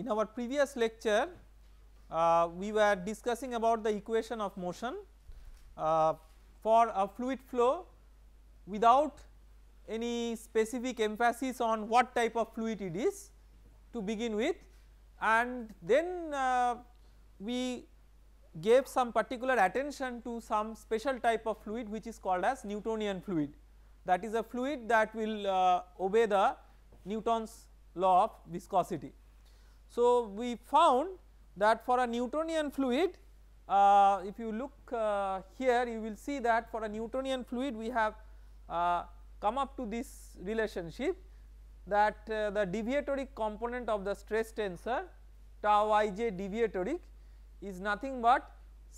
in our previous lecture uh, we were discussing about the equation of motion uh, for a fluid flow without any specific emphasis on what type of fluid it is to begin with and then uh, we gave some particular attention to some special type of fluid which is called as Newtonian fluid that is a fluid that will uh, obey the Newton's law of viscosity. So, we found that for a Newtonian fluid uh, if you look uh, here you will see that for a Newtonian fluid we have uh, come up to this relationship that uh, the deviatoric component of the stress tensor tau ij deviatoric is nothing but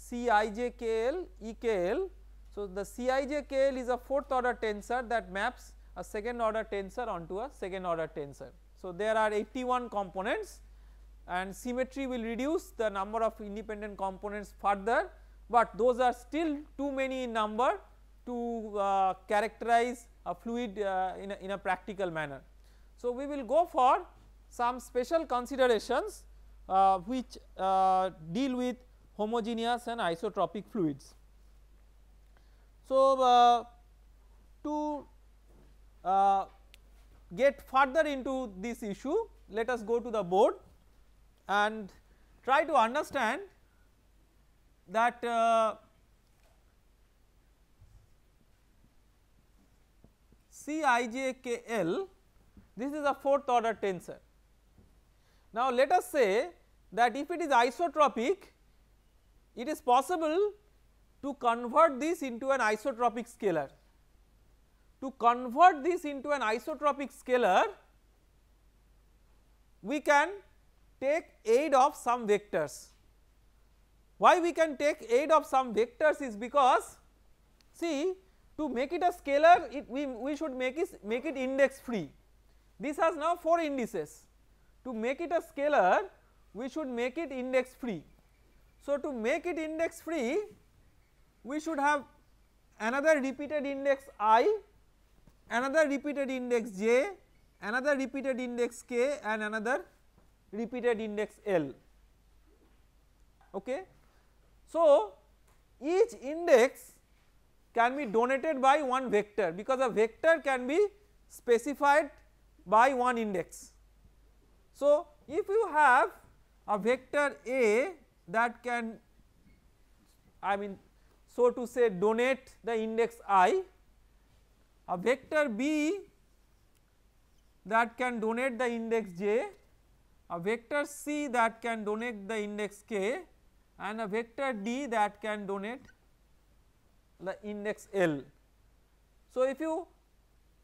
c_ijkl ekl. So, the c_ijkl is a fourth order tensor that maps a second order tensor onto a second order tensor. So, there are 81 components and symmetry will reduce the number of independent components further, but those are still too many in number to uh, characterize a fluid uh, in, a, in a practical manner. So, we will go for some special considerations uh, which uh, deal with homogeneous and isotropic fluids. So, uh, to uh, get further into this issue, let us go to the board and try to understand that uh, Cijkl. this is a fourth order tensor. Now, let us say that if it is isotropic it is possible to convert this into an isotropic scalar. To convert this into an isotropic scalar we can take aid of some vectors. Why we can take aid of some vectors is because see to make it a scalar it we, we should make it, make it index free. This has now 4 indices. To make it a scalar we should make it index free. So, to make it index free we should have another repeated index i, another repeated index j, another repeated index k and another repeated index L. Okay. So, each index can be donated by one vector because a vector can be specified by one index. So, if you have a vector A that can I mean so to say donate the index i, a vector b that can donate the index j a vector C that can donate the index k and a vector D that can donate the index L. So, if you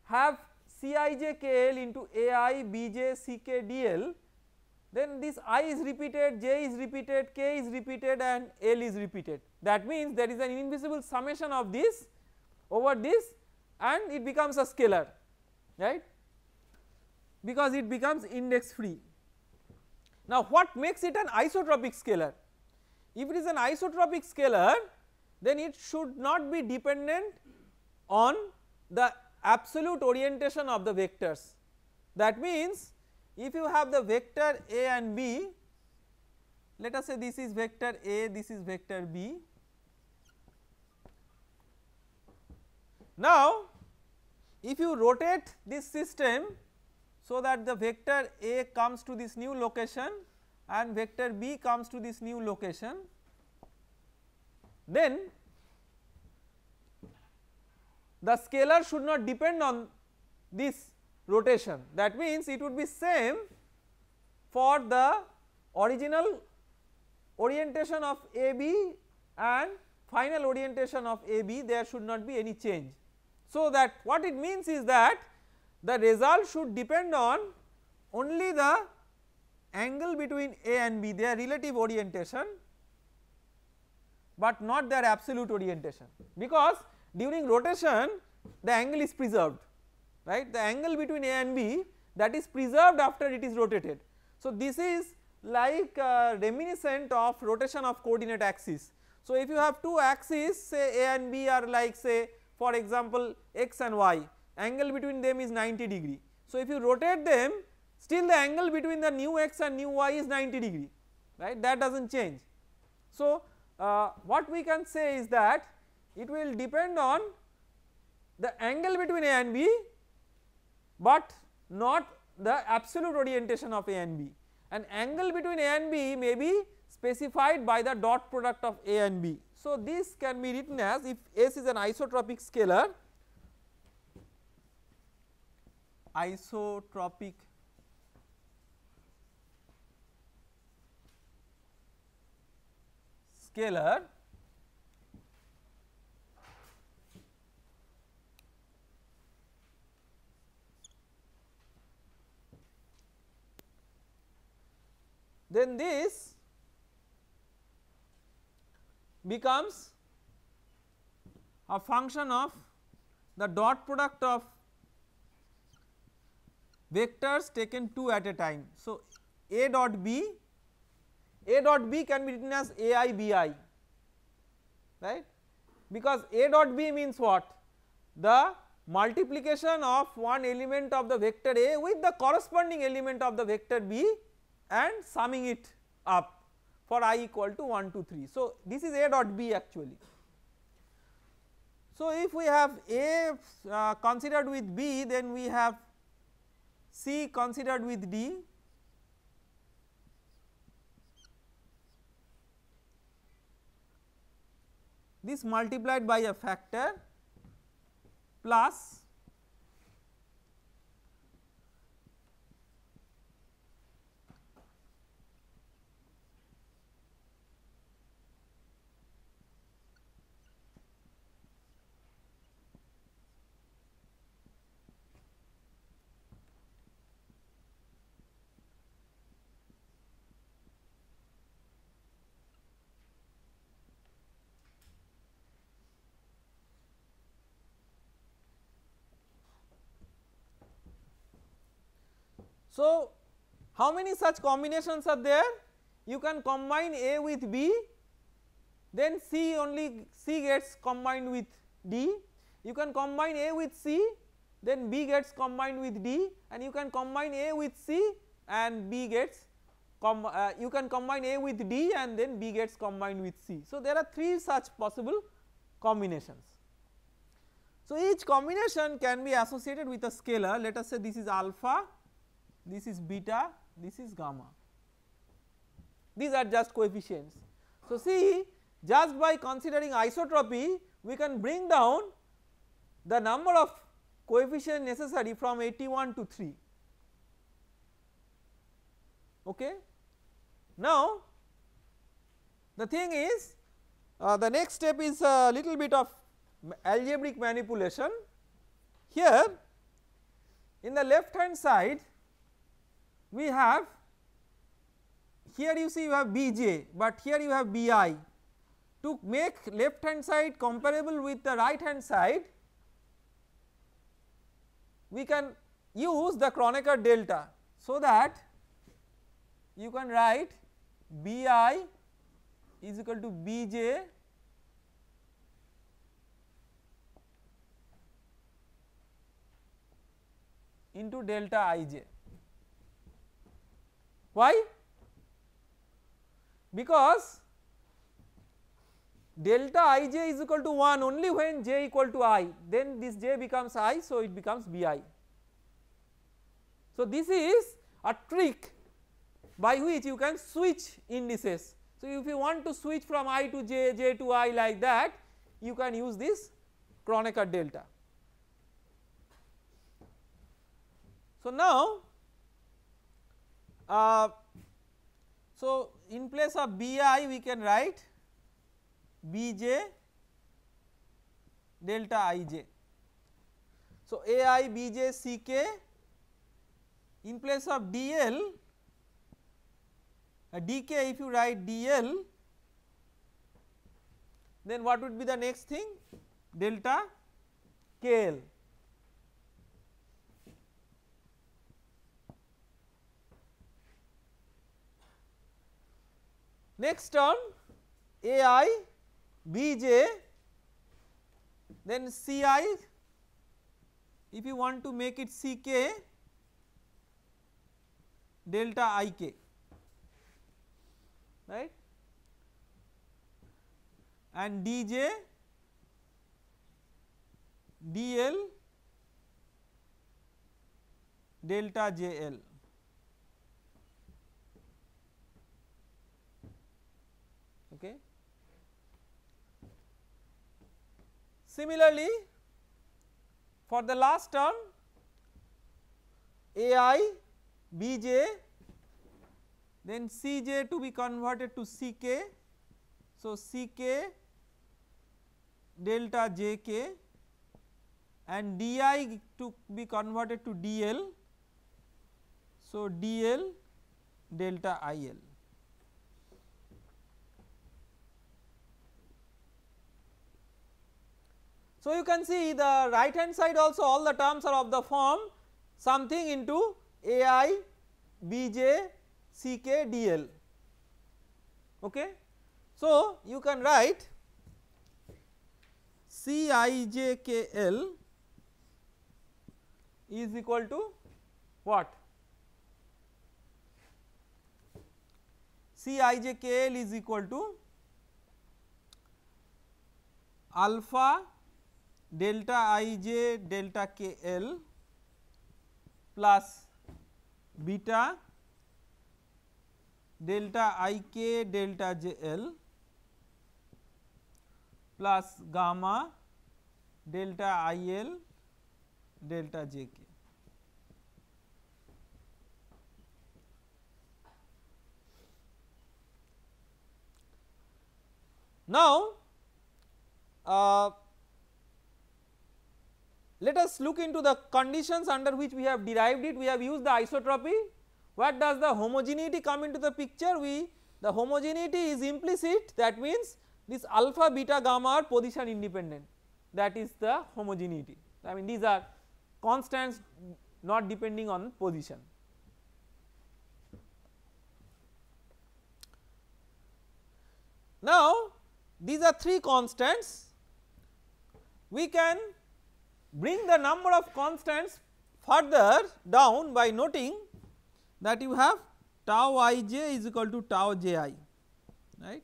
have cijkl into Ai, Bj, Ck, Dl then this i is repeated, j is repeated, k is repeated and l is repeated. That means there is an invisible summation of this over this and it becomes a scalar right because it becomes index free. Now, what makes it an isotropic scalar? If it is an isotropic scalar, then it should not be dependent on the absolute orientation of the vectors. That means, if you have the vector A and B, let us say this is vector A, this is vector B. Now, if you rotate this system so that the vector A comes to this new location and vector B comes to this new location. Then the scalar should not depend on this rotation that means it would be same for the original orientation of AB and final orientation of AB there should not be any change. So, that what it means is that the result should depend on only the angle between A and B their relative orientation but not their absolute orientation because during rotation the angle is preserved right the angle between A and B that is preserved after it is rotated. So, this is like uh, reminiscent of rotation of coordinate axis. So, if you have two axes say A and B are like say for example x and y angle between them is 90 degree. So, if you rotate them still the angle between the new x and new y is 90 degree right that does not change. So, uh, what we can say is that it will depend on the angle between A and B, but not the absolute orientation of A and B. An angle between A and B may be specified by the dot product of A and B. So, this can be written as if S is an isotropic scalar isotropic scalar then this becomes a function of the dot product of vectors taken 2 at a time. So, A dot B, A dot B can be written as AIBI right because A dot B means what? The multiplication of one element of the vector A with the corresponding element of the vector B and summing it up for i equal to 1 to 3. So, this is A dot B actually. So, if we have A uh, considered with B then we have C considered with D this multiplied by a factor plus So, how many such combinations are there? You can combine A with B then C only C gets combined with D. You can combine A with C then B gets combined with D and you can combine A with C and B gets uh, you can combine A with D and then B gets combined with C. So, there are 3 such possible combinations. So, each combination can be associated with a scalar let us say this is alpha this is beta, this is gamma. These are just coefficients. So, see just by considering isotropy we can bring down the number of coefficient necessary from 81 to 3 okay. Now, the thing is uh, the next step is a little bit of algebraic manipulation. Here in the left hand side we have here you see you have Bj, but here you have Bi. To make left hand side comparable with the right hand side, we can use the Kronecker delta. So, that you can write Bi is equal to Bj into delta Ij. Why? Because delta ij is equal to 1 only when j equal to i then this j becomes i so it becomes bi. So this is a trick by which you can switch indices. So if you want to switch from i to j, j to i like that you can use this Kronecker delta. So now uh, so, in place of bi we can write bj delta ij. So, ai bj ck in place of dl uh, dk if you write dl then what would be the next thing delta kl Next term A i B j then C i if you want to make it C k delta i k right and d j d l delta j l Similarly, for the last term a i b j then c j to be converted to c k. So, c k delta j k and d i to be converted to d l. So, d l delta i l. So, you can see the right hand side also all the terms are of the form something into AI Bj Ck dl okay. So, you can write c i j k l is equal to what? C i j k l is equal to alpha delta I J delta K L plus beta delta I K delta J L plus gamma delta I L delta J K now uh Let us look into the conditions under which we have derived it. We have used the isotropy. What does the homogeneity come into the picture? We the homogeneity is implicit that means this alpha beta gamma are position independent that is the homogeneity. I mean these are constants not depending on position. Now, these are three constants we can bring the number of constants further down by noting that you have tau ij is equal to tau ji right.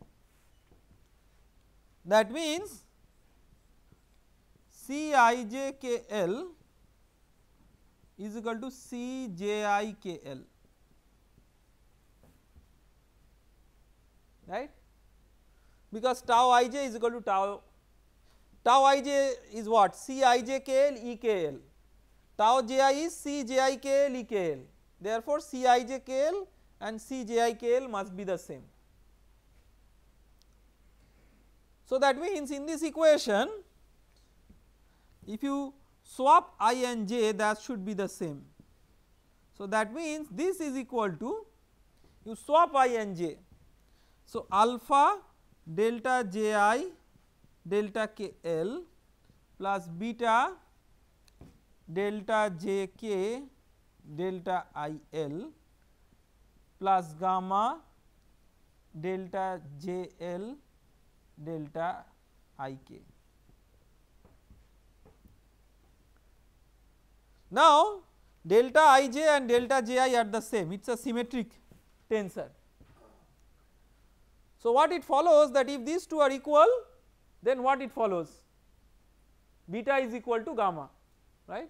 That means C i j k l is equal to C j i k l right because tau i j is equal to tau tau ij is what c i j k l e k l tau ji is c therefore cijkl and c must be the same. So that means in this equation if you swap i and j that should be the same. So that means this is equal to you swap i and j. So alpha delta ji delta k l plus beta delta j k delta i l plus gamma delta j l delta i k. Now, delta i j and delta j i are the same it is a symmetric tensor. So, what it follows that if these two are equal then what it follows? Beta is equal to gamma, right.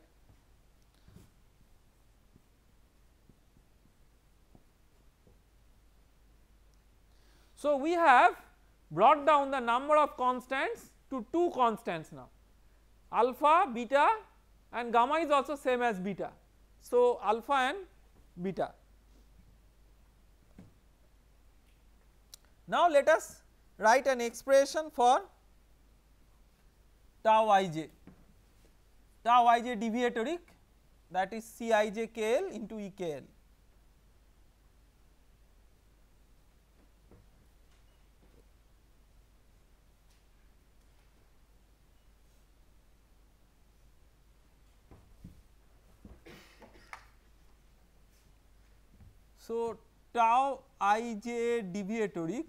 So, we have brought down the number of constants to two constants now alpha, beta and gamma is also same as beta. So, alpha and beta. Now, let us write an expression for tau ij tau ij deviatoric that is C i j k l into E k l. So, tau i j deviatoric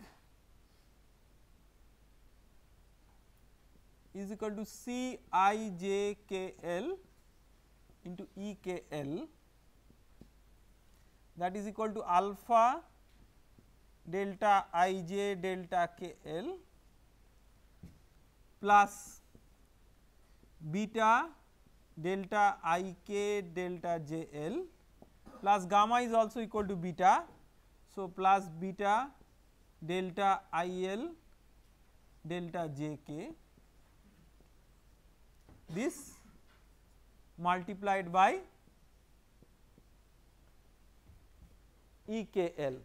is equal to C i j k l into E k l that is equal to alpha delta i j delta k l plus beta delta i k delta j l plus gamma is also equal to beta. So, plus beta delta i l delta j k this multiplied by EKL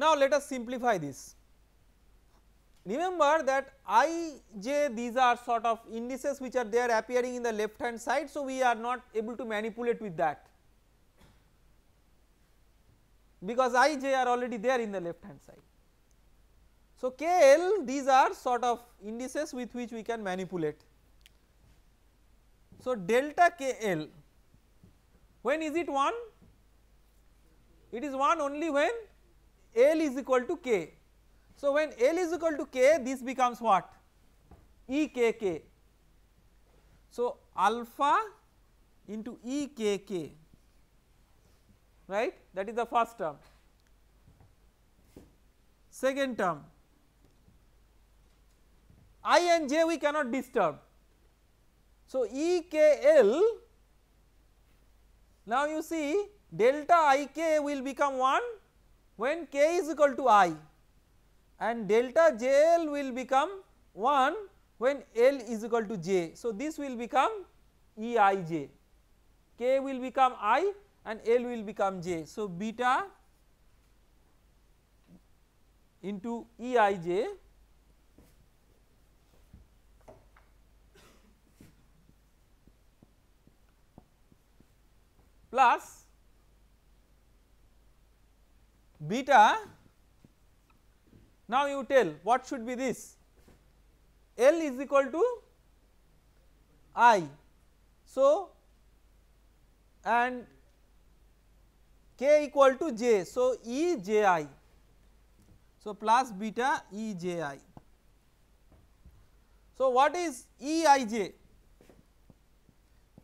Now, let us simplify this. Remember that i, j these are sort of indices which are there appearing in the left hand side. So, we are not able to manipulate with that because i, j are already there in the left hand side. So, k, l these are sort of indices with which we can manipulate. So, delta k, l when is it 1? It is 1 only when L is equal to K. So, when L is equal to K this becomes what EKK. So, alpha into EKK right that is the first term. Second term I and J we cannot disturb. So, EKL now you see delta ik will become 1 when k is equal to i and delta JL will become 1 when L is equal to j. So, this will become e i j k will become i and L will become j. So, beta into Eij plus beta now you tell what should be this L is equal to I. So, and k equal to j. So, E j i. So, plus beta E j i. So, what is E i j?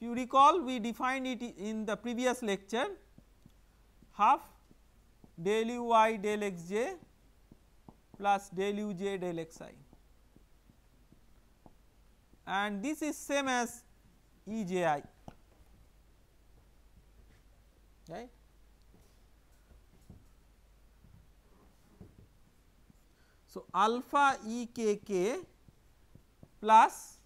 you recall we defined it in the previous lecture half del u i del x j plus del u j del x i and this is same as e j i right. So, alpha e k k plus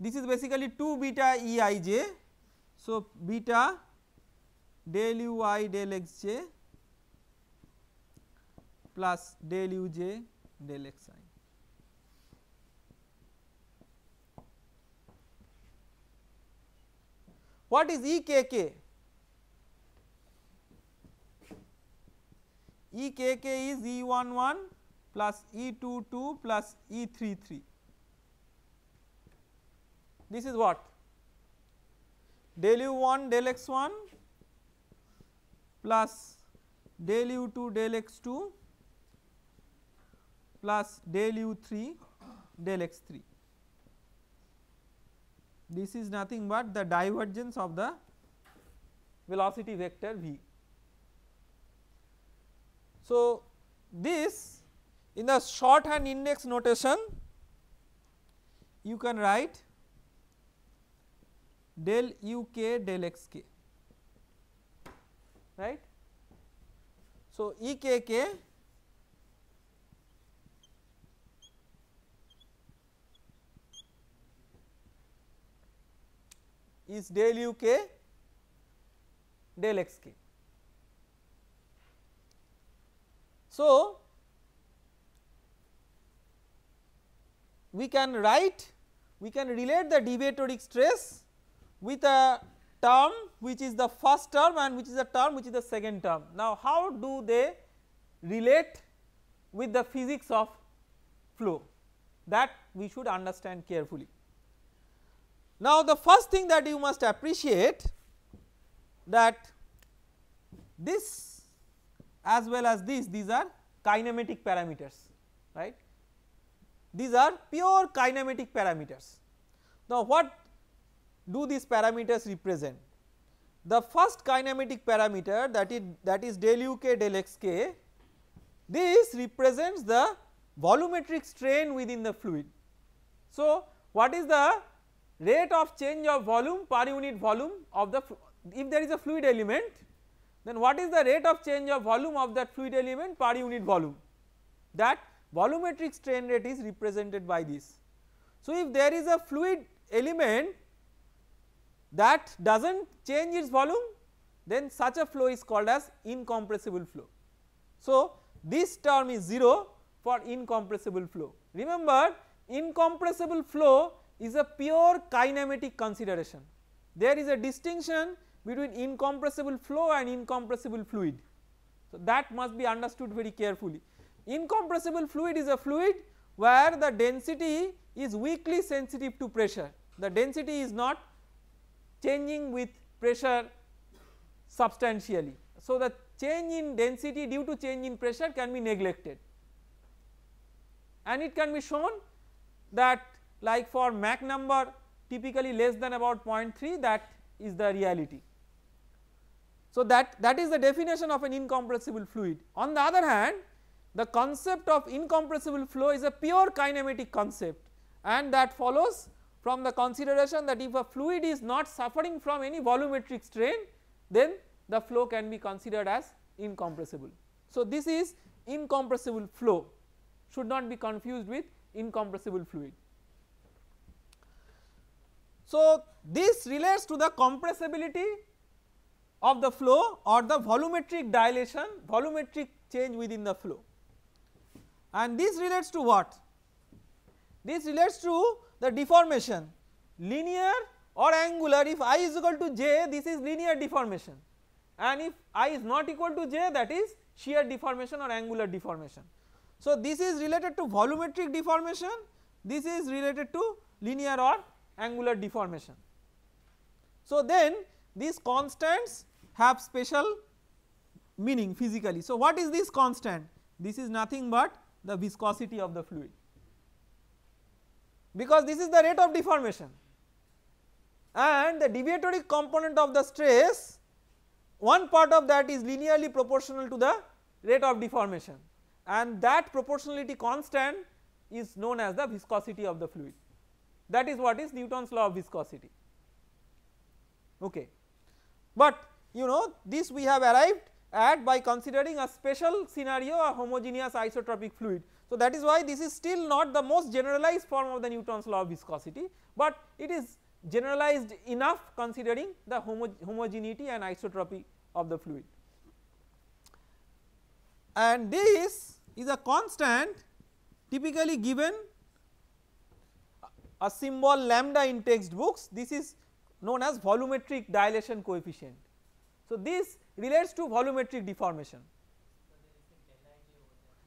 this is basically 2 beta e i j. So, beta del u i del x j plus del u j del x i. What is EKK? EKK is E11 plus E22 plus E33. This is what? Del U1 del X1 plus del u 2 del x 2 plus del u 3 del x 3. This is nothing but the divergence of the velocity vector v. So, this in the shorthand index notation you can write del u k del x k right. So, EKK is del u k del x k. So, we can write we can relate the deviatoric stress with a term which is the first term and which is the term which is the second term. Now, how do they relate with the physics of flow that we should understand carefully. Now, the first thing that you must appreciate that this as well as this these are kinematic parameters right these are pure kinematic parameters. Now, what do these parameters represent? The first kinematic parameter that is that is del u k del x k this represents the volumetric strain within the fluid. So, what is the rate of change of volume per unit volume of the if there is a fluid element then what is the rate of change of volume of that fluid element per unit volume that volumetric strain rate is represented by this. So, if there is a fluid element that does not change its volume then such a flow is called as incompressible flow. So, this term is 0 for incompressible flow. Remember incompressible flow is a pure kinematic consideration. There is a distinction between incompressible flow and incompressible fluid. So, that must be understood very carefully. Incompressible fluid is a fluid where the density is weakly sensitive to pressure. The density is not changing with pressure substantially. So, the change in density due to change in pressure can be neglected and it can be shown that like for Mach number typically less than about 0.3 that is the reality. So, that, that is the definition of an incompressible fluid. On the other hand the concept of incompressible flow is a pure kinematic concept and that follows from the consideration that if a fluid is not suffering from any volumetric strain then the flow can be considered as incompressible. So, this is incompressible flow should not be confused with incompressible fluid. So, this relates to the compressibility of the flow or the volumetric dilation volumetric change within the flow and this relates to what? This relates to the deformation linear or angular if i is equal to j this is linear deformation and if i is not equal to j that is shear deformation or angular deformation. So, this is related to volumetric deformation this is related to linear or angular deformation. So, then these constants have special meaning physically. So, what is this constant? This is nothing but the viscosity of the fluid because this is the rate of deformation and the deviatory component of the stress one part of that is linearly proportional to the rate of deformation and that proportionality constant is known as the viscosity of the fluid that is what is Newton's law of viscosity okay. But you know this we have arrived at by considering a special scenario a homogeneous isotropic fluid so, that is why this is still not the most generalized form of the Newton's law of viscosity, but it is generalized enough considering the homo homogeneity and isotropy of the fluid. And this is a constant typically given a symbol lambda in textbooks this is known as volumetric dilation coefficient. So, this relates to volumetric deformation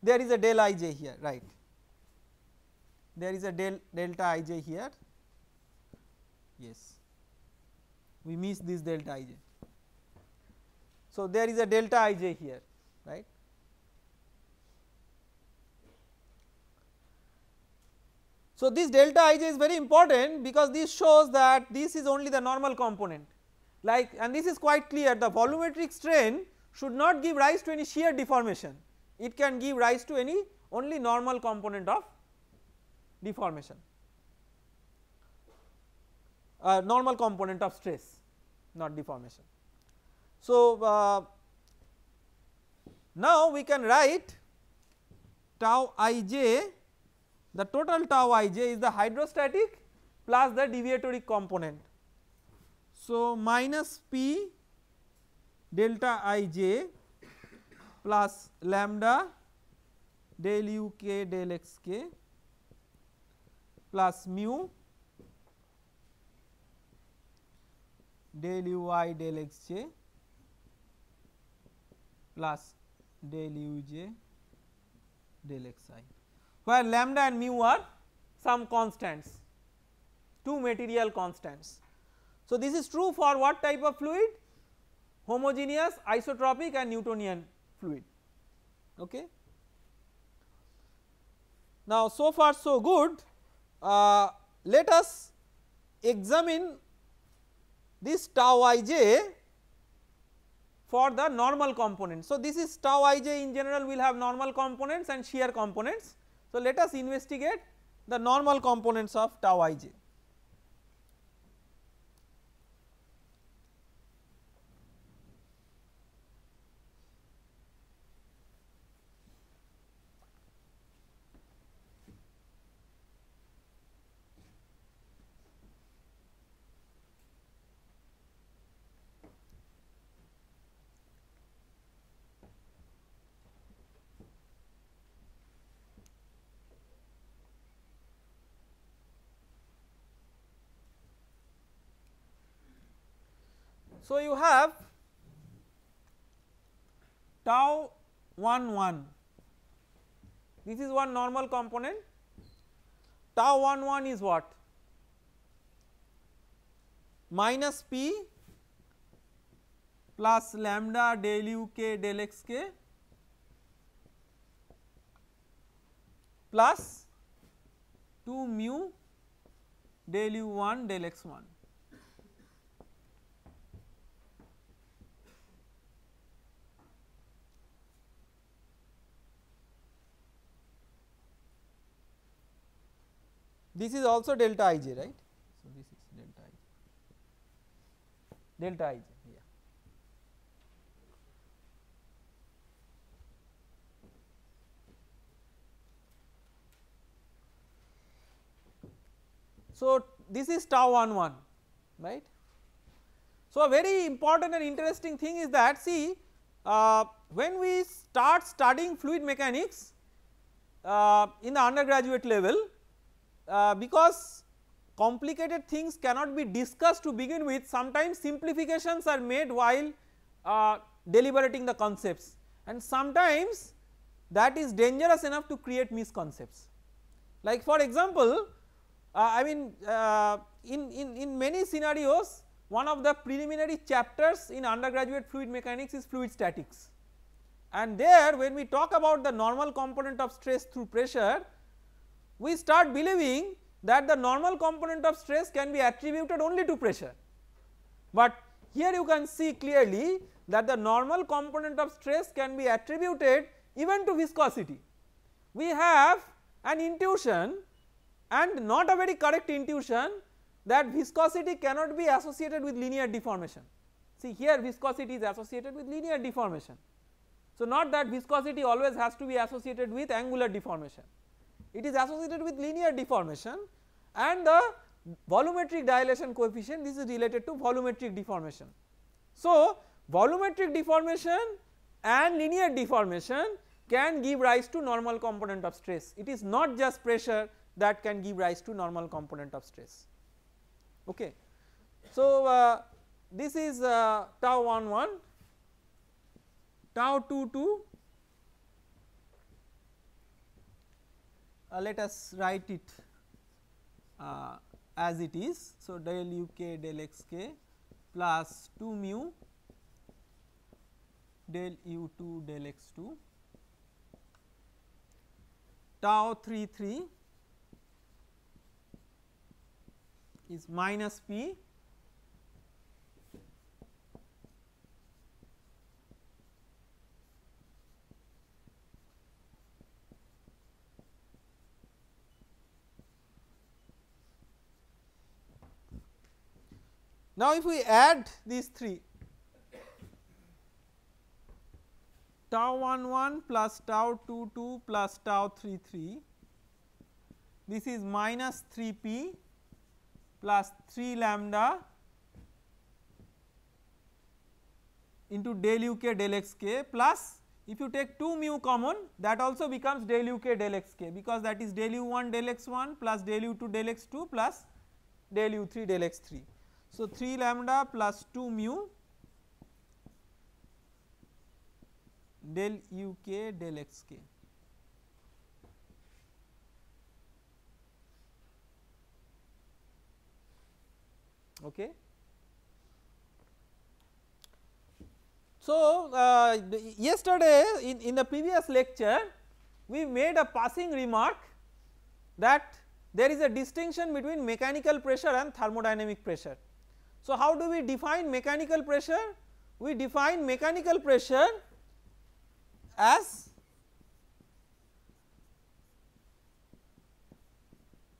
there is a del i j here right there is a del delta i j here yes we miss this delta i j. So, there is a delta i j here right. So, this delta i j is very important because this shows that this is only the normal component like and this is quite clear the volumetric strain should not give rise to any shear deformation it can give rise to any only normal component of deformation, uh, normal component of stress not deformation. So, uh, now we can write tau i j the total tau i j is the hydrostatic plus the deviatory component. So, minus p delta i j plus lambda del u k del x k plus mu del u i del x j plus del u j del x i where lambda and mu are some constants two material constants. So, this is true for what type of fluid homogeneous isotropic and Newtonian fluid. Okay. Now, so far so good, uh, let us examine this tau i j for the normal component. So, this is tau i j in general will have normal components and shear components. So, let us investigate the normal components of tau i j. So, you have tau 1 1 this is one normal component tau 1 1 is what minus p plus lambda del u k del x k plus 2 mu del u 1 del x 1 This is also delta i j right. So, this is delta i j, delta i j yeah. So, this is tau 1 1 right. So, a very important and interesting thing is that see uh, when we start studying fluid mechanics uh, in the undergraduate level uh, because complicated things cannot be discussed to begin with sometimes simplifications are made while uh, deliberating the concepts and sometimes that is dangerous enough to create misconceptions. Like for example, uh, I mean uh, in, in, in many scenarios one of the preliminary chapters in undergraduate fluid mechanics is fluid statics and there when we talk about the normal component of stress through pressure we start believing that the normal component of stress can be attributed only to pressure. But here you can see clearly that the normal component of stress can be attributed even to viscosity. We have an intuition and not a very correct intuition that viscosity cannot be associated with linear deformation. See here viscosity is associated with linear deformation. So, not that viscosity always has to be associated with angular deformation it is associated with linear deformation and the volumetric dilation coefficient this is related to volumetric deformation. So, volumetric deformation and linear deformation can give rise to normal component of stress. It is not just pressure that can give rise to normal component of stress. Okay. So, uh, this is uh, tau 1 1, tau 2 2 Uh, let us write it uh, as it is. So, del u k del x k plus 2 mu del u 2 del x 2 tau 3 3 is minus p Now, if we add these 3 tau 1 1 plus tau 2 2 plus tau 3 3 this is minus 3 p plus 3 lambda into del u k del x k plus if you take 2 mu common that also becomes del u k del x k because that is del u 1 del x 1 plus del u 2 del x 2 plus del u 3 del x 3. So, 3 lambda plus 2 mu del u k del x k. Okay. So, uh, yesterday in, in the previous lecture we made a passing remark that there is a distinction between mechanical pressure and thermodynamic pressure. So, how do we define mechanical pressure? We define mechanical pressure as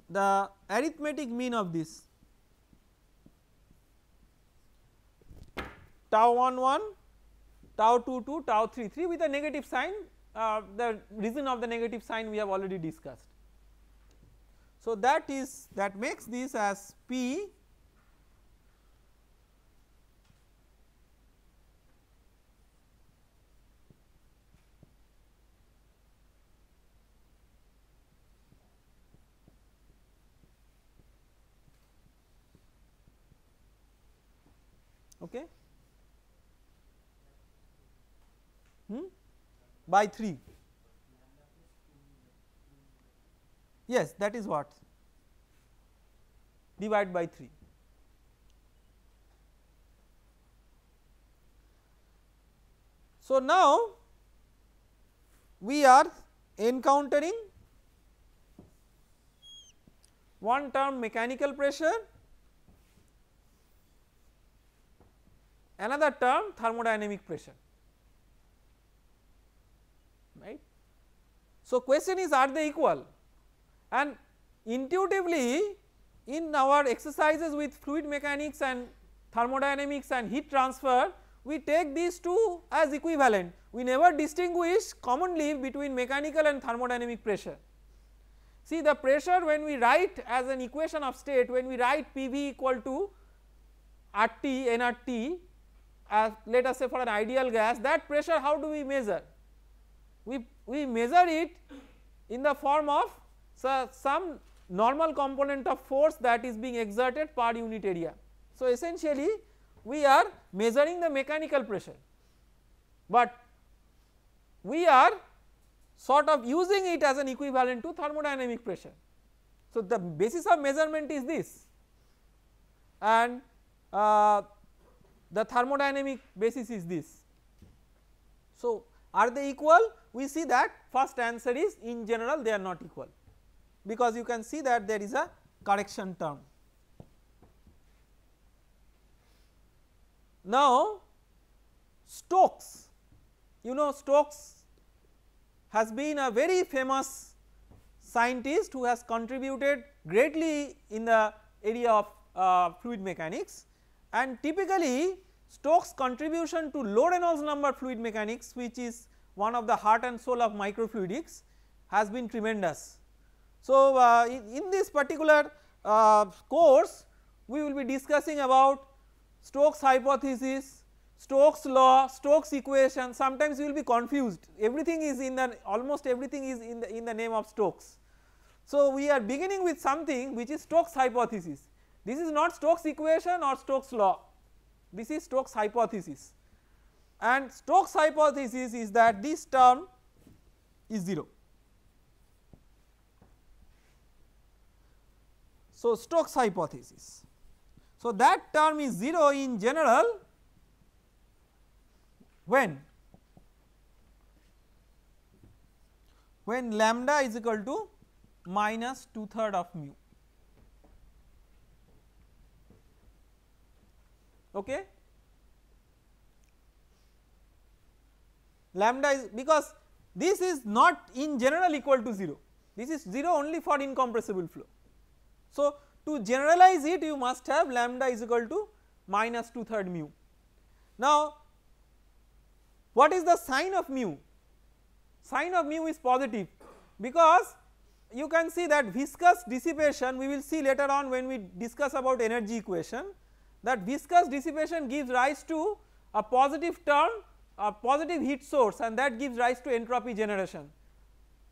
the arithmetic mean of this tau 1 1 tau 2 2 tau 3 3 with a negative sign uh, the reason of the negative sign we have already discussed. So, that is that makes this as p by 3. Yes, that is what divide by 3. So, now we are encountering one term mechanical pressure, another term thermodynamic pressure. So, question is are they equal and intuitively in our exercises with fluid mechanics and thermodynamics and heat transfer we take these two as equivalent we never distinguish commonly between mechanical and thermodynamic pressure. See the pressure when we write as an equation of state when we write PV equal to RT nRT as let us say for an ideal gas that pressure how do we measure we, we measure it in the form of so some normal component of force that is being exerted per unit area. So, essentially we are measuring the mechanical pressure, but we are sort of using it as an equivalent to thermodynamic pressure. So, the basis of measurement is this and uh, the thermodynamic basis is this. So, are they equal? we see that first answer is in general they are not equal because you can see that there is a correction term. Now Stokes, you know Stokes has been a very famous scientist who has contributed greatly in the area of uh, fluid mechanics and typically Stokes contribution to low Reynolds number fluid mechanics which is one of the heart and soul of microfluidics has been tremendous. So, uh, in, in, this particular uh, course we will be discussing about Stokes hypothesis, Stokes law, Stokes equation sometimes you will be confused everything is in the almost everything is in the in the name of Stokes. So, we are beginning with something which is Stokes hypothesis this is not Stokes equation or Stokes law this is Stokes hypothesis and Stokes hypothesis is that this term is 0. So, Stokes hypothesis. So, that term is 0 in general when when lambda is equal to minus 2 third of mu. Okay. lambda is because this is not in general equal to 0 this is 0 only for incompressible flow. So, to generalize it you must have lambda is equal to minus 2 third mu. Now, what is the sign of mu? Sign of mu is positive because you can see that viscous dissipation we will see later on when we discuss about energy equation that viscous dissipation gives rise to a positive term a positive heat source and that gives rise to entropy generation.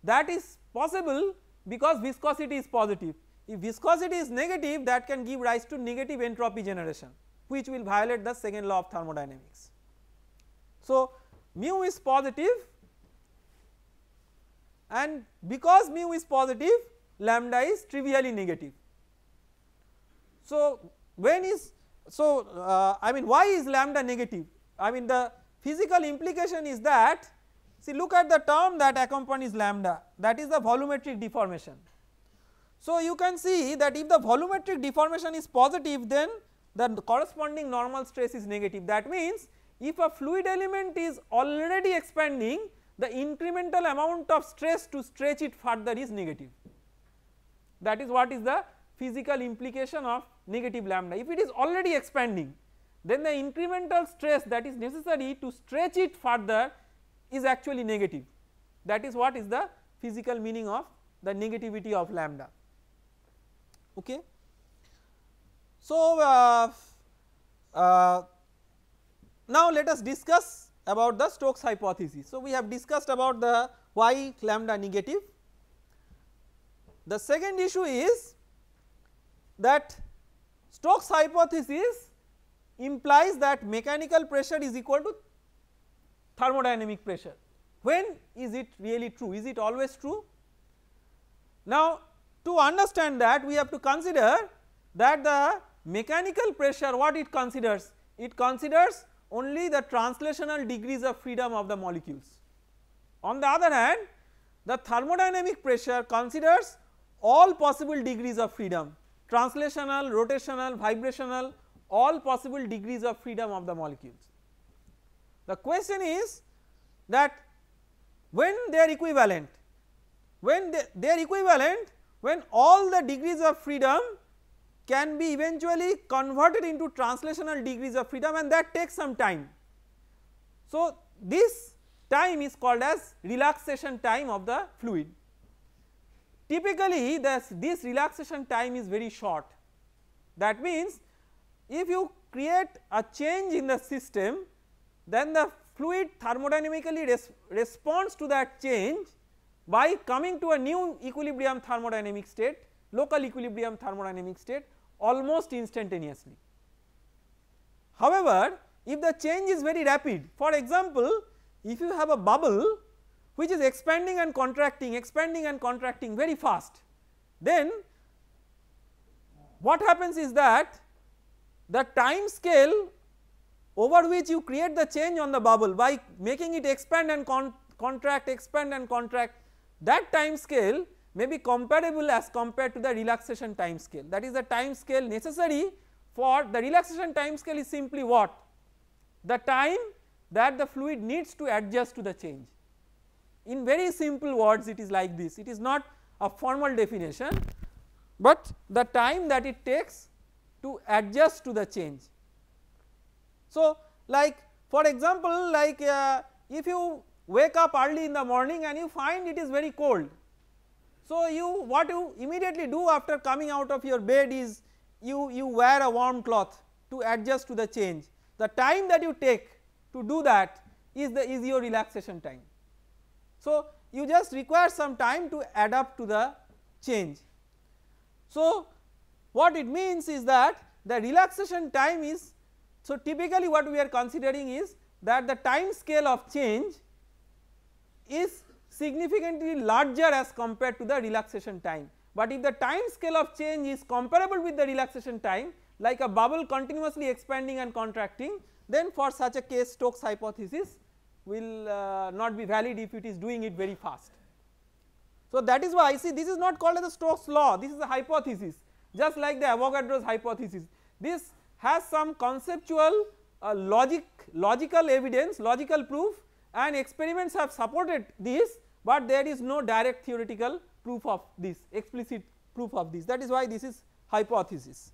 That is possible because viscosity is positive. If viscosity is negative that can give rise to negative entropy generation which will violate the second law of thermodynamics. So, mu is positive and because mu is positive lambda is trivially negative. So, when is so uh, I mean why is lambda negative I mean the Physical implication is that see look at the term that accompanies lambda that is the volumetric deformation. So, you can see that if the volumetric deformation is positive then the corresponding normal stress is negative that means if a fluid element is already expanding the incremental amount of stress to stretch it further is negative. That is what is the physical implication of negative lambda if it is already expanding then the incremental stress that is necessary to stretch it further is actually negative that is what is the physical meaning of the negativity of lambda okay. So, uh, uh, now let us discuss about the Stokes hypothesis. So, we have discussed about the why lambda negative. The second issue is that Stokes hypothesis implies that mechanical pressure is equal to thermodynamic pressure. When is it really true? Is it always true? Now, to understand that we have to consider that the mechanical pressure what it considers? It considers only the translational degrees of freedom of the molecules. On the other hand, the thermodynamic pressure considers all possible degrees of freedom translational, rotational, vibrational all possible degrees of freedom of the molecules. The question is that when they are equivalent, when they, they are equivalent when all the degrees of freedom can be eventually converted into translational degrees of freedom and that takes some time. So, this time is called as relaxation time of the fluid. Typically this, this relaxation time is very short that means if you create a change in the system, then the fluid thermodynamically res responds to that change by coming to a new equilibrium thermodynamic state, local equilibrium thermodynamic state almost instantaneously. However, if the change is very rapid, for example, if you have a bubble which is expanding and contracting, expanding and contracting very fast, then what happens is that the time scale over which you create the change on the bubble by making it expand and con contract expand and contract that time scale may be comparable as compared to the relaxation time scale that is the time scale necessary for the relaxation time scale is simply what the time that the fluid needs to adjust to the change. In very simple words it is like this it is not a formal definition, but the time that it takes to adjust to the change. So, like for example, like uh, if you wake up early in the morning and you find it is very cold. So, you what you immediately do after coming out of your bed is you, you wear a warm cloth to adjust to the change. The time that you take to do that is the is your relaxation time. So, you just require some time to adapt to the change. So, what it means is that the relaxation time is, so typically what we are considering is that the time scale of change is significantly larger as compared to the relaxation time. But if the time scale of change is comparable with the relaxation time like a bubble continuously expanding and contracting then for such a case Stokes hypothesis will uh, not be valid if it is doing it very fast. So that is why I see this is not called as a Stokes law this is a hypothesis just like the Avogadro's hypothesis. This has some conceptual uh, logic, logical evidence, logical proof and experiments have supported this, but there is no direct theoretical proof of this, explicit proof of this that is why this is hypothesis.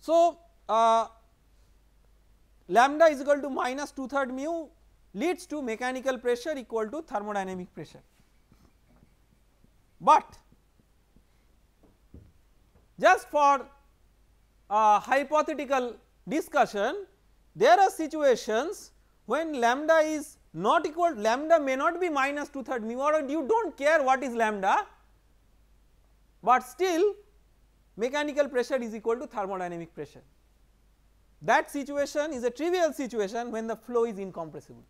So, uh, lambda is equal to minus 2 third mu leads to mechanical pressure equal to thermodynamic pressure. But just for a hypothetical discussion, there are situations when lambda is not equal lambda may not be minus 2 third mu or you do not care what is lambda, but still mechanical pressure is equal to thermodynamic pressure. That situation is a trivial situation when the flow is incompressible.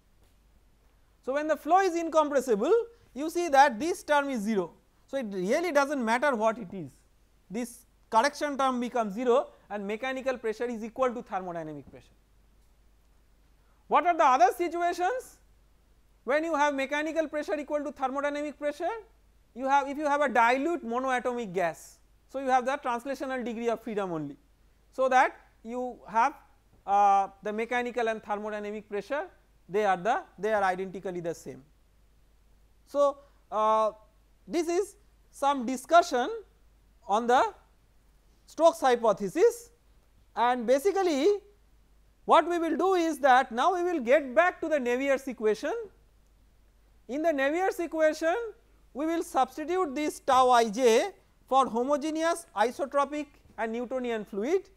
So, when the flow is incompressible you see that this term is 0. So, it really does not matter what it is this correction term becomes 0 and mechanical pressure is equal to thermodynamic pressure. What are the other situations? When you have mechanical pressure equal to thermodynamic pressure, you have if you have a dilute monoatomic gas, so you have the translational degree of freedom only. So that you have uh, the mechanical and thermodynamic pressure they are the they are identically the same. So uh, this is some discussion on the Stokes hypothesis and basically what we will do is that now we will get back to the Navier's equation. In the Navier's equation we will substitute this tau ij for homogeneous isotropic and Newtonian fluid.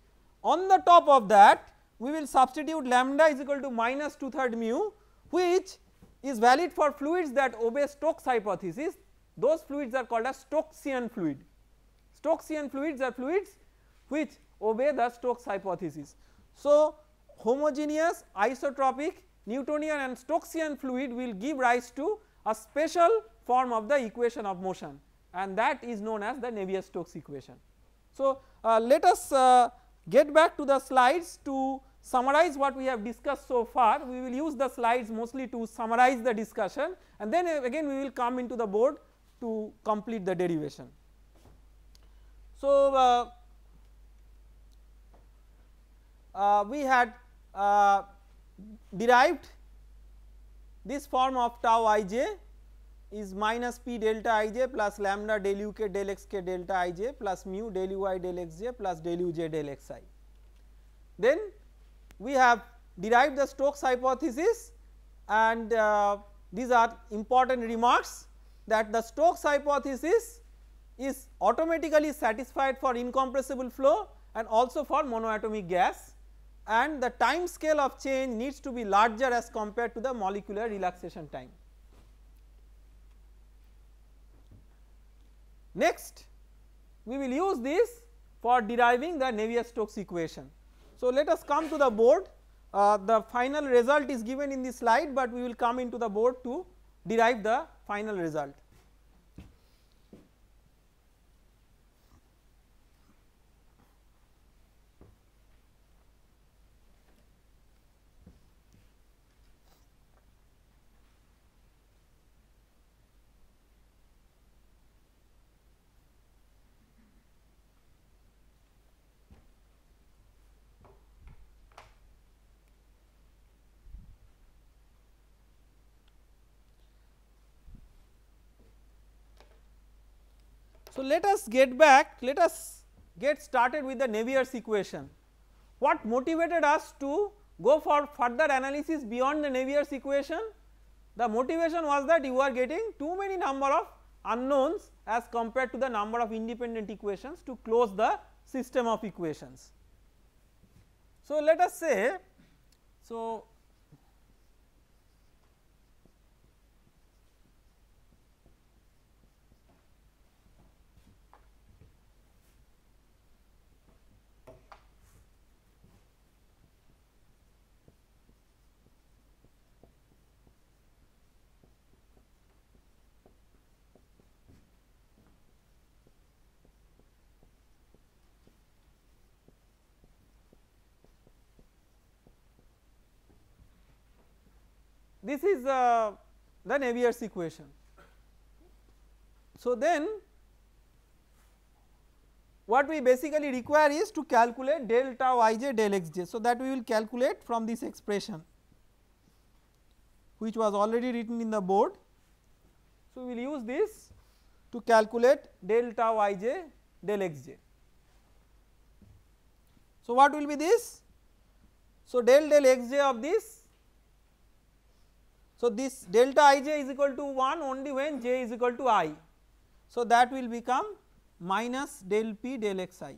On the top of that we will substitute lambda is equal to minus 2 third mu which is valid for fluids that obey Stokes hypothesis. Those fluids are called as Stokesian fluid. Stokesian fluids are fluids which obey the Stokes hypothesis. So, homogeneous, isotropic, Newtonian and Stokesian fluid will give rise to a special form of the equation of motion and that is known as the Navier-Stokes equation. So, uh, let us uh, get back to the slides to summarize what we have discussed so far. We will use the slides mostly to summarize the discussion and then uh, again we will come into the board to complete the derivation. So, uh, uh, we had uh, derived this form of tau i j is minus p delta i j plus lambda del u k del x k delta i j plus mu del u i del x j plus del u j del x i. Then we have derived the Stokes hypothesis and uh, these are important remarks that the Stokes hypothesis is automatically satisfied for incompressible flow and also for monoatomic gas and the time scale of change needs to be larger as compared to the molecular relaxation time. Next we will use this for deriving the Navier-Stokes equation. So, let us come to the board uh, the final result is given in the slide, but we will come into the board to derive the final result. So, let us get back, let us get started with the Navier's equation. What motivated us to go for further analysis beyond the Navier's equation? The motivation was that you are getting too many number of unknowns as compared to the number of independent equations to close the system of equations. So, let us say, so This is uh, the Navier's equation. So, then what we basically require is to calculate delta yj del xj. So, that we will calculate from this expression which was already written in the board. So, we will use this to calculate delta yj del xj. So, what will be this? So, del del xj of this so, this delta ij is equal to 1 only when j is equal to i. So, that will become minus del p del x i.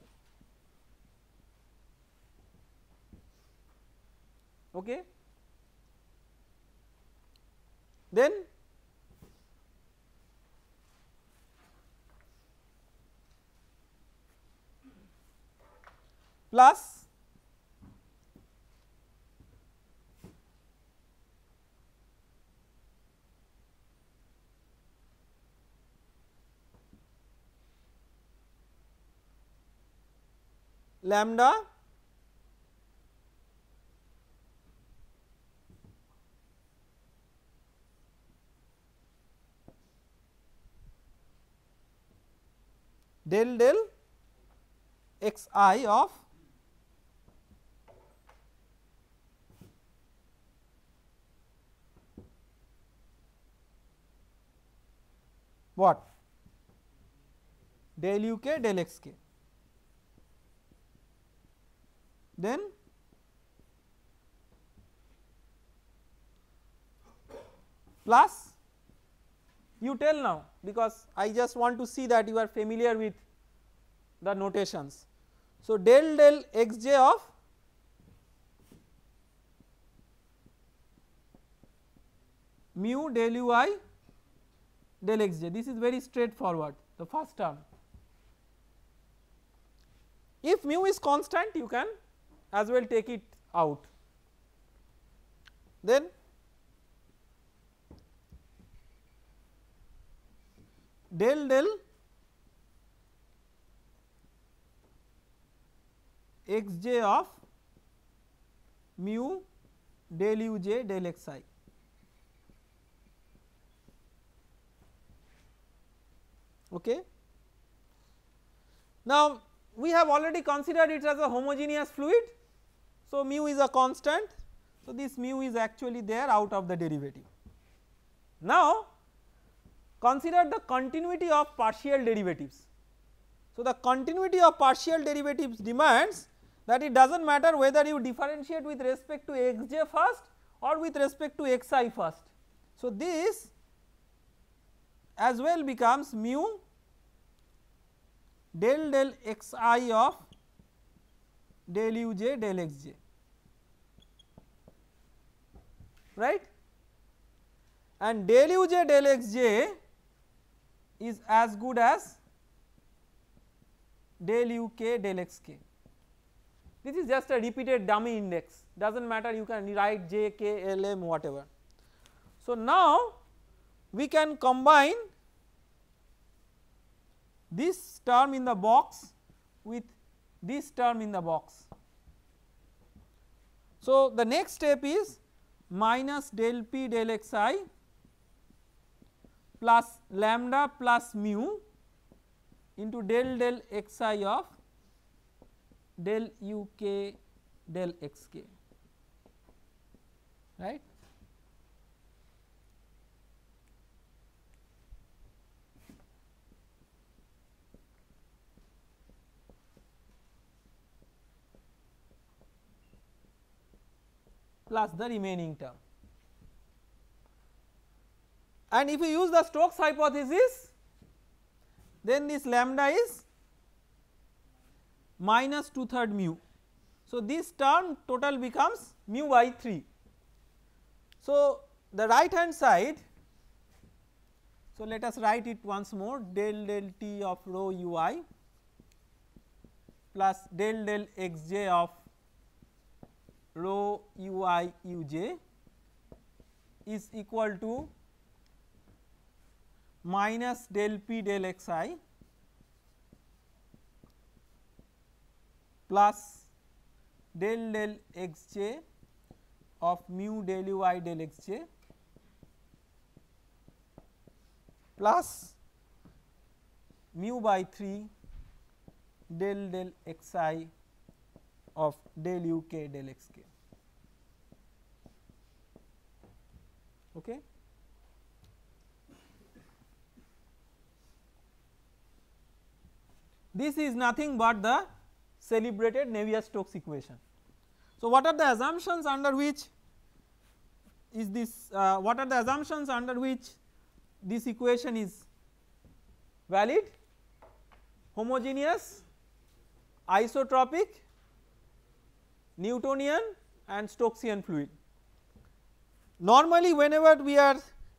Okay. Then plus lambda del del x i of what del u k del x k then plus you tell now because I just want to see that you are familiar with the notations. So, del del x j of mu del u i del x j this is very straightforward the first term. If mu is constant you can as well take it out. Then del del x j of mu del u j del x i. Okay. Now, we have already considered it as a homogeneous fluid so, mu is a constant. So, this mu is actually there out of the derivative. Now, consider the continuity of partial derivatives. So, the continuity of partial derivatives demands that it does not matter whether you differentiate with respect to xj first or with respect to xi first. So, this as well becomes mu del del xi of del uj del xj. right and del u j del x j is as good as del u k del x k. This is just a repeated dummy index does not matter you can write j k l m whatever. So, now we can combine this term in the box with this term in the box. So, the next step is minus del p del x i plus lambda plus mu into del del x i of del u k del x k right. plus the remaining term. And if you use the Stokes hypothesis, then this lambda is minus 2 third mu. So, this term total becomes mu by 3. So, the right hand side, so let us write it once more del del t of rho u i plus del del x j of rho u i u j is equal to minus del p del x i plus del del x j of mu del u i del x j plus mu by 3 del del x i of del u k del x k. Okay. This is nothing but the celebrated Navier-Stokes equation. So, what are the assumptions under which is this uh, what are the assumptions under which this equation is valid homogeneous isotropic Newtonian and Stokesian fluid Normally whenever we are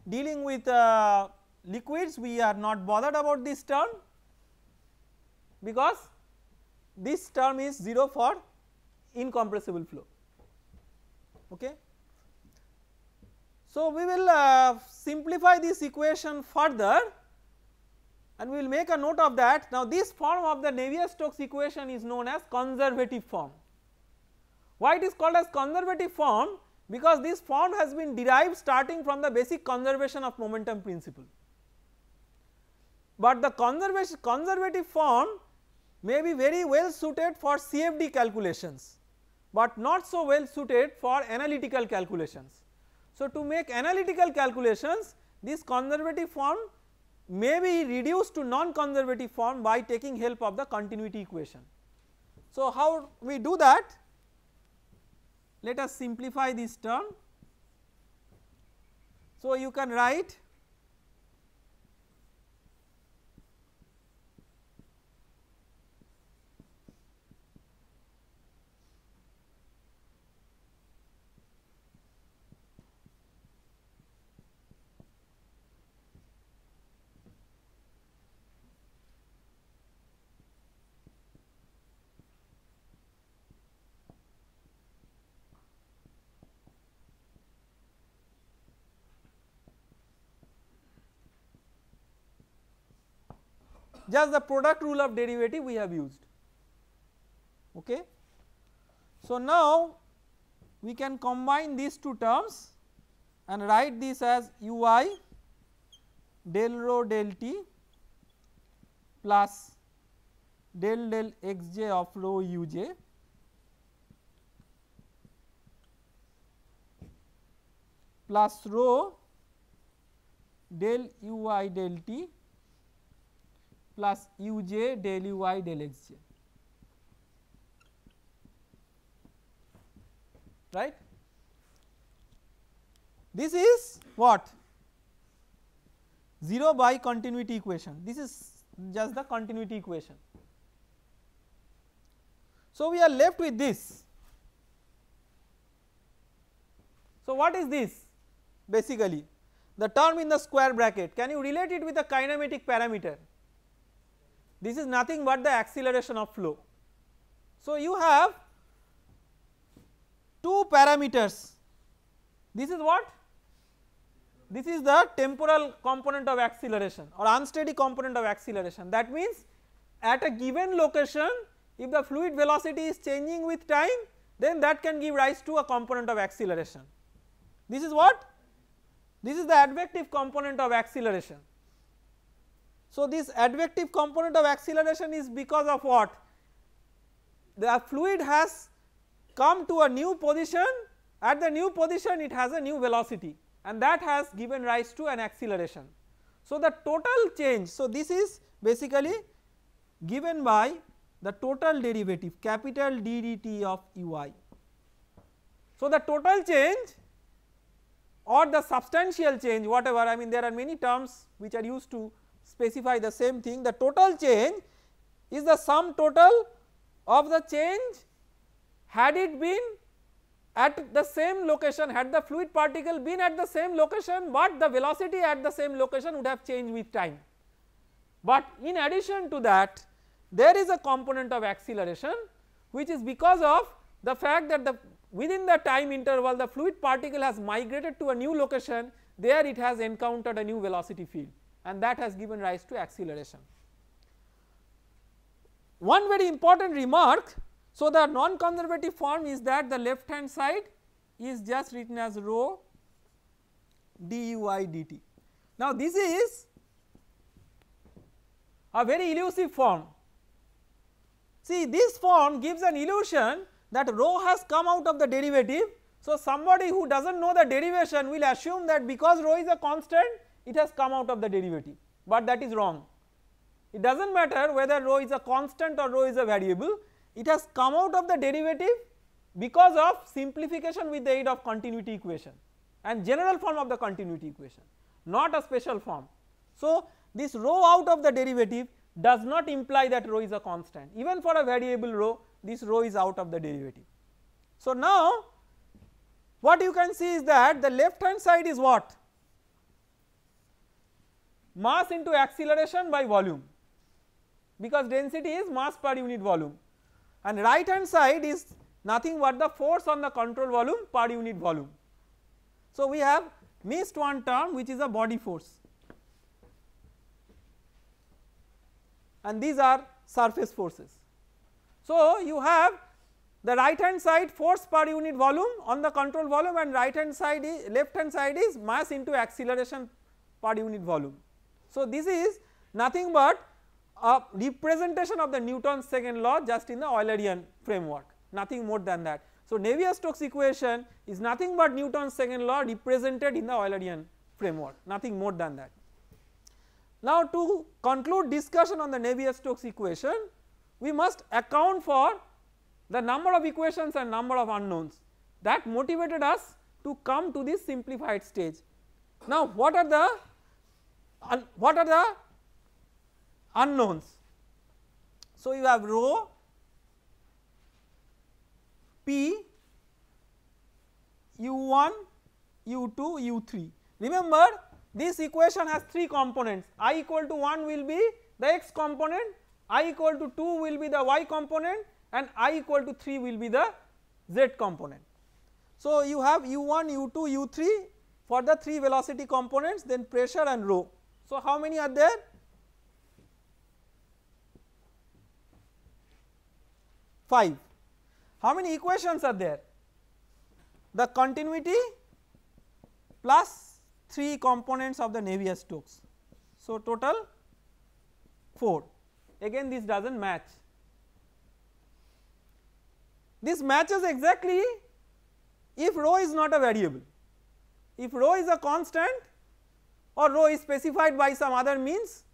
dealing with uh, liquids we are not bothered about this term because this term is 0 for incompressible flow. Okay. So, we will uh, simplify this equation further and we will make a note of that. Now, this form of the Navier-Stokes equation is known as conservative form. Why it is called as conservative form? because this form has been derived starting from the basic conservation of momentum principle. But the conservation conservative form may be very well suited for CFD calculations, but not so well suited for analytical calculations. So, to make analytical calculations this conservative form may be reduced to non-conservative form by taking help of the continuity equation. So, how we do that? Let us simplify this term. So, you can write just the product rule of derivative we have used. Okay. So, now we can combine these two terms and write this as ui del rho del t plus del del x j of rho u j plus rho del u i del t plus u j del u y del x j right. This is what 0 by continuity equation this is just the continuity equation. So, we are left with this. So, what is this basically the term in the square bracket can you relate it with the kinematic parameter this is nothing but the acceleration of flow. So, you have two parameters. This is what? This is the temporal component of acceleration or unsteady component of acceleration. That means, at a given location if the fluid velocity is changing with time then that can give rise to a component of acceleration. This is what? This is the advective component of acceleration. So, this advective component of acceleration is because of what? The fluid has come to a new position at the new position it has a new velocity and that has given rise to an acceleration. So, the total change so this is basically given by the total derivative capital ddt of ui. So, the total change or the substantial change whatever I mean there are many terms which are used to specify the same thing the total change is the sum total of the change had it been at the same location had the fluid particle been at the same location but the velocity at the same location would have changed with time. But in addition to that there is a component of acceleration which is because of the fact that the within the time interval the fluid particle has migrated to a new location there it has encountered a new velocity field and that has given rise to acceleration. One very important remark, so the non-conservative form is that the left hand side is just written as rho dui dt. Now, this is a very elusive form. See this form gives an illusion that rho has come out of the derivative. So, somebody who does not know the derivation will assume that because rho is a constant it has come out of the derivative, but that is wrong. It does not matter whether rho is a constant or rho is a variable, it has come out of the derivative because of simplification with the aid of continuity equation and general form of the continuity equation, not a special form. So, this rho out of the derivative does not imply that rho is a constant even for a variable rho this rho is out of the derivative. So, now what you can see is that the left hand side is what mass into acceleration by volume because density is mass per unit volume and right hand side is nothing but the force on the control volume per unit volume. So, we have missed one term which is a body force and these are surface forces. So, you have the right hand side force per unit volume on the control volume and right hand side is left hand side is mass into acceleration per unit volume. So, this is nothing but a representation of the Newton's second law just in the Eulerian framework nothing more than that. So, Navier-Stokes equation is nothing but Newton's second law represented in the Eulerian framework nothing more than that. Now, to conclude discussion on the Navier-Stokes equation we must account for the number of equations and number of unknowns that motivated us to come to this simplified stage. Now, what are the and what are the unknowns? So, you have rho P u 1 u 2 u 3. Remember this equation has 3 components i equal to 1 will be the x component, i equal to 2 will be the y component and i equal to 3 will be the z component. So, you have u 1 u 2 u 3 for the 3 velocity components then pressure and rho. So, how many are there? Five. How many equations are there? The continuity plus 3 components of the Navier-Stokes. So, total 4. Again this does not match. This matches exactly if rho is not a variable. If rho is a constant or rho is specified by some other means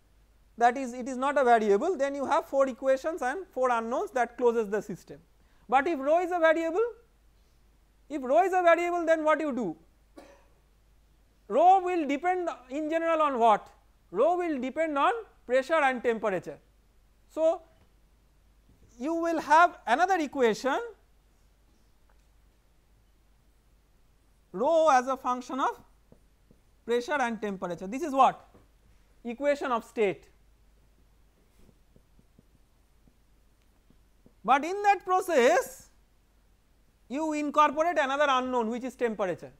that is it is not a variable then you have 4 equations and 4 unknowns that closes the system. But if rho is a variable, if rho is a variable then what you do? Rho will depend in general on what? Rho will depend on pressure and temperature. So, you will have another equation rho as a function of pressure and temperature. This is what? Equation of state. But in that process, you incorporate another unknown which is temperature,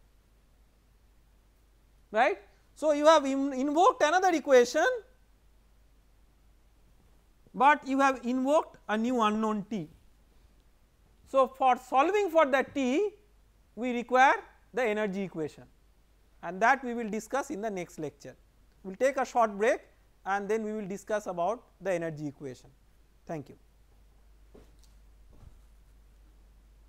right. So, you have invoked another equation, but you have invoked a new unknown t. So, for solving for that t, we require the energy equation and that we will discuss in the next lecture. We will take a short break and then we will discuss about the energy equation. Thank you.